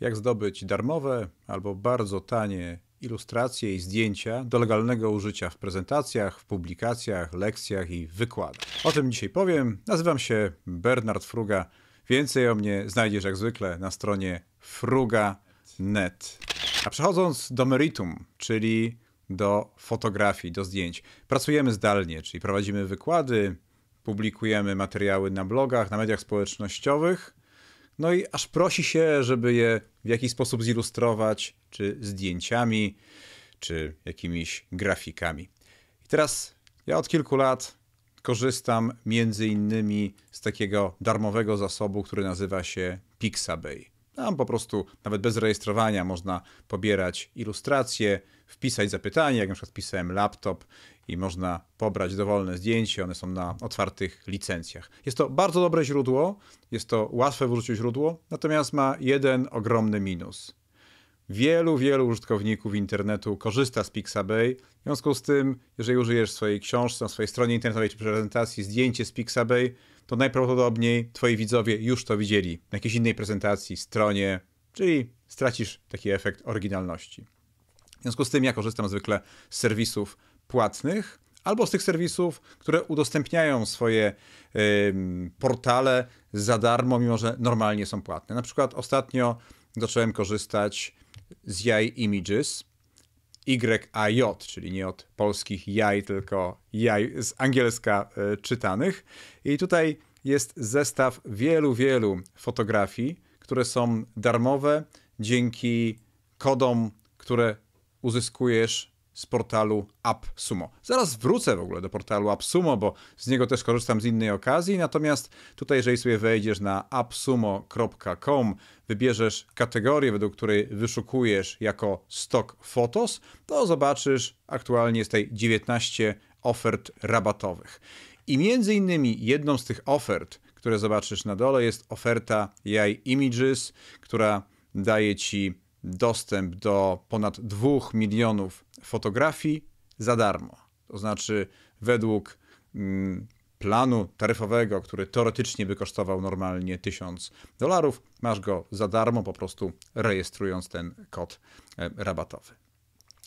jak zdobyć darmowe albo bardzo tanie ilustracje i zdjęcia do legalnego użycia w prezentacjach, w publikacjach, lekcjach i wykładach. O tym dzisiaj powiem. Nazywam się Bernard Fruga. Więcej o mnie znajdziesz jak zwykle na stronie fruga.net. A przechodząc do meritum, czyli do fotografii, do zdjęć. Pracujemy zdalnie, czyli prowadzimy wykłady, publikujemy materiały na blogach, na mediach społecznościowych – no i aż prosi się, żeby je w jakiś sposób zilustrować, czy zdjęciami, czy jakimiś grafikami. I teraz ja od kilku lat korzystam między innymi z takiego darmowego zasobu, który nazywa się Pixabay. Tam po prostu nawet bez rejestrowania można pobierać ilustracje, wpisać zapytanie, jak na przykład pisałem laptop i można pobrać dowolne zdjęcie, one są na otwartych licencjach. Jest to bardzo dobre źródło, jest to łatwe w użyciu źródło, natomiast ma jeden ogromny minus. Wielu, wielu użytkowników internetu korzysta z Pixabay. W związku z tym, jeżeli użyjesz w swojej książce, na swojej stronie internetowej czy prezentacji zdjęcie z Pixabay, to najprawdopodobniej twoi widzowie już to widzieli na jakiejś innej prezentacji, stronie, czyli stracisz taki efekt oryginalności. W związku z tym ja korzystam zwykle z serwisów płatnych albo z tych serwisów, które udostępniają swoje yy, portale za darmo, mimo że normalnie są płatne. Na przykład ostatnio zacząłem korzystać z Jai Images, YAJ, czyli nie od polskich jaj, tylko jaj z angielska y, czytanych. I tutaj jest zestaw wielu, wielu fotografii, które są darmowe dzięki kodom, które uzyskujesz z portalu AppSumo. Zaraz wrócę w ogóle do portalu AppSumo, bo z niego też korzystam z innej okazji. Natomiast tutaj, jeżeli sobie wejdziesz na appsumo.com, wybierzesz kategorię, według której wyszukujesz jako stock photos, to zobaczysz aktualnie z tej 19 ofert rabatowych. I między innymi jedną z tych ofert, które zobaczysz na dole, jest oferta Jai Images, która daje ci dostęp do ponad 2 milionów fotografii za darmo. To znaczy, według mm, planu taryfowego, który teoretycznie by kosztował normalnie 1000 dolarów, masz go za darmo, po prostu rejestrując ten kod e, rabatowy.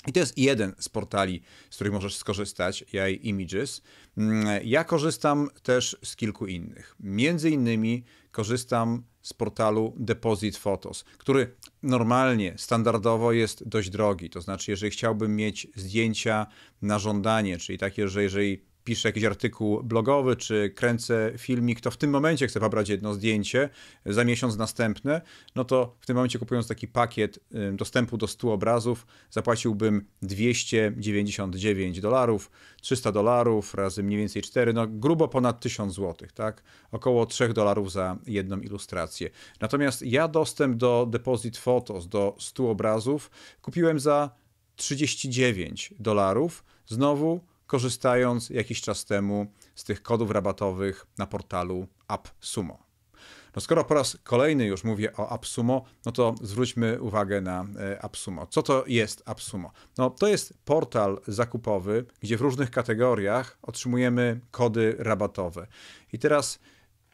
I to jest jeden z portali, z których możesz skorzystać, AI Images. Mm, ja korzystam też z kilku innych. Między innymi korzystam z portalu Deposit Photos, który normalnie, standardowo jest dość drogi. To znaczy, jeżeli chciałbym mieć zdjęcia na żądanie, czyli takie, że jeżeli piszę jakiś artykuł blogowy, czy kręcę filmik, to w tym momencie chcę pobrać jedno zdjęcie, za miesiąc następne, no to w tym momencie kupując taki pakiet dostępu do 100 obrazów, zapłaciłbym 299 dolarów, 300 dolarów razy mniej więcej 4, no grubo ponad 1000 zł, tak? Około 3 dolarów za jedną ilustrację. Natomiast ja dostęp do Deposit Photos, do 100 obrazów, kupiłem za 39 dolarów, znowu korzystając jakiś czas temu z tych kodów rabatowych na portalu AppSumo. No skoro po raz kolejny już mówię o AppSumo, no to zwróćmy uwagę na e, AppSumo. Co to jest AppSumo? No to jest portal zakupowy, gdzie w różnych kategoriach otrzymujemy kody rabatowe. I teraz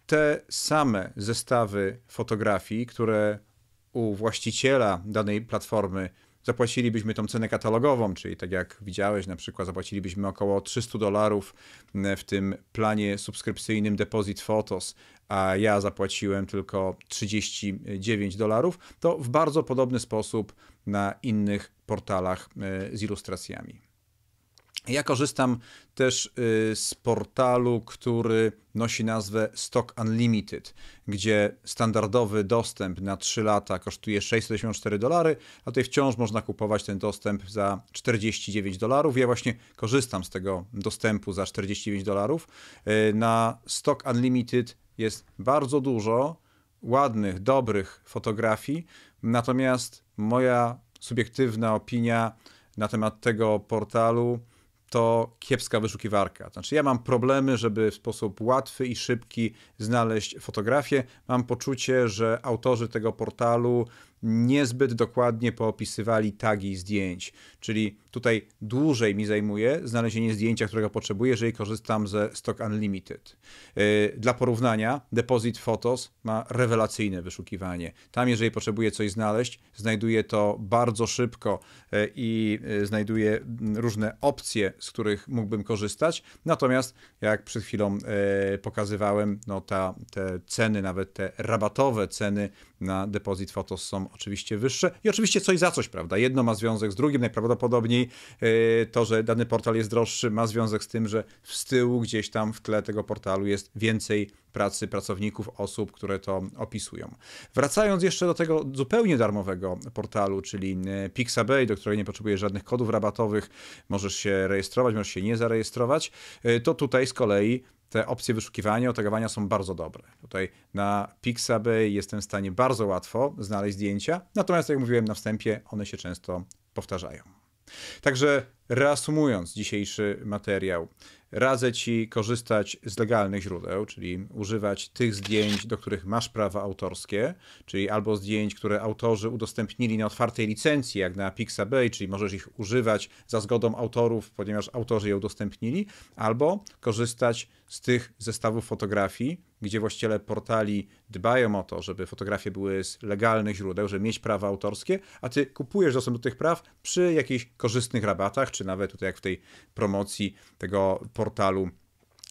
te same zestawy fotografii, które u właściciela danej platformy zapłacilibyśmy tą cenę katalogową, czyli tak jak widziałeś, na przykład zapłacilibyśmy około 300 dolarów mm, w tym planie subskrypcyjnym Deposit Photos, a ja zapłaciłem tylko 39 dolarów, to w bardzo podobny sposób na innych portalach e, z ilustracjami. Ja korzystam też y, z portalu, który nosi nazwę Stock Unlimited, gdzie standardowy dostęp na 3 lata kosztuje 684 dolary, a tutaj wciąż można kupować ten dostęp za 49 dolarów. Ja właśnie korzystam z tego dostępu za 49 dolarów. Y, na Stock Unlimited jest bardzo dużo ładnych, dobrych fotografii, natomiast moja subiektywna opinia na temat tego portalu to kiepska wyszukiwarka. Znaczy, ja mam problemy, żeby w sposób łatwy i szybki znaleźć fotografię. Mam poczucie, że autorzy tego portalu niezbyt dokładnie poopisywali tagi zdjęć, czyli tutaj dłużej mi zajmuje znalezienie zdjęcia, którego potrzebuję, jeżeli korzystam ze Stock Unlimited. Y, dla porównania, Deposit Photos ma rewelacyjne wyszukiwanie. Tam, jeżeli potrzebuję coś znaleźć, znajduję to bardzo szybko y, i y, znajduję mm, różne opcje, z których mógłbym korzystać. Natomiast, jak przed chwilą pokazywałem, no ta, te ceny, nawet te rabatowe ceny na Deposit Photos są oczywiście wyższe i oczywiście coś za coś, prawda? Jedno ma związek z drugim, najprawdopodobniej e, to, że dany portal jest droższy, ma związek z tym, że z tyłu gdzieś tam w tle tego portalu jest więcej pracy pracowników, osób, które to opisują. Wracając jeszcze do tego zupełnie darmowego portalu, czyli e, Pixabay, do którego nie potrzebujesz żadnych kodów rabatowych, możesz się rejestrować, możesz się nie zarejestrować, e, to tutaj z kolei te opcje wyszukiwania, otagowania są bardzo dobre. Tutaj na Pixabay jestem w stanie bardzo łatwo znaleźć zdjęcia, natomiast jak mówiłem na wstępie, one się często powtarzają. Także Reasumując dzisiejszy materiał, radzę Ci korzystać z legalnych źródeł, czyli używać tych zdjęć, do których masz prawa autorskie, czyli albo zdjęć, które autorzy udostępnili na otwartej licencji, jak na Pixabay, czyli możesz ich używać za zgodą autorów, ponieważ autorzy je udostępnili, albo korzystać z tych zestawów fotografii, gdzie właściciele portali dbają o to, żeby fotografie były z legalnych źródeł, żeby mieć prawa autorskie, a ty kupujesz dostęp do tych praw przy jakichś korzystnych rabatach czy nawet tutaj jak w tej promocji tego portalu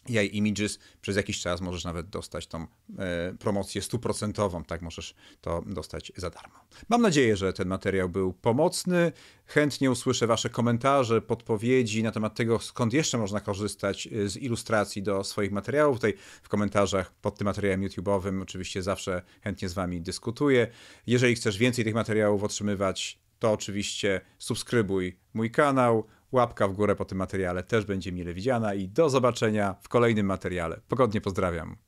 AI Images przez jakiś czas możesz nawet dostać tą e, promocję stuprocentową, tak możesz to dostać za darmo. Mam nadzieję, że ten materiał był pomocny. Chętnie usłyszę Wasze komentarze, podpowiedzi na temat tego, skąd jeszcze można korzystać e, z ilustracji do swoich materiałów. Tutaj w komentarzach pod tym materiałem YouTube'owym oczywiście zawsze chętnie z Wami dyskutuję. Jeżeli chcesz więcej tych materiałów otrzymywać, to oczywiście subskrybuj mój kanał Łapka w górę po tym materiale też będzie mile widziana i do zobaczenia w kolejnym materiale. Pogodnie pozdrawiam.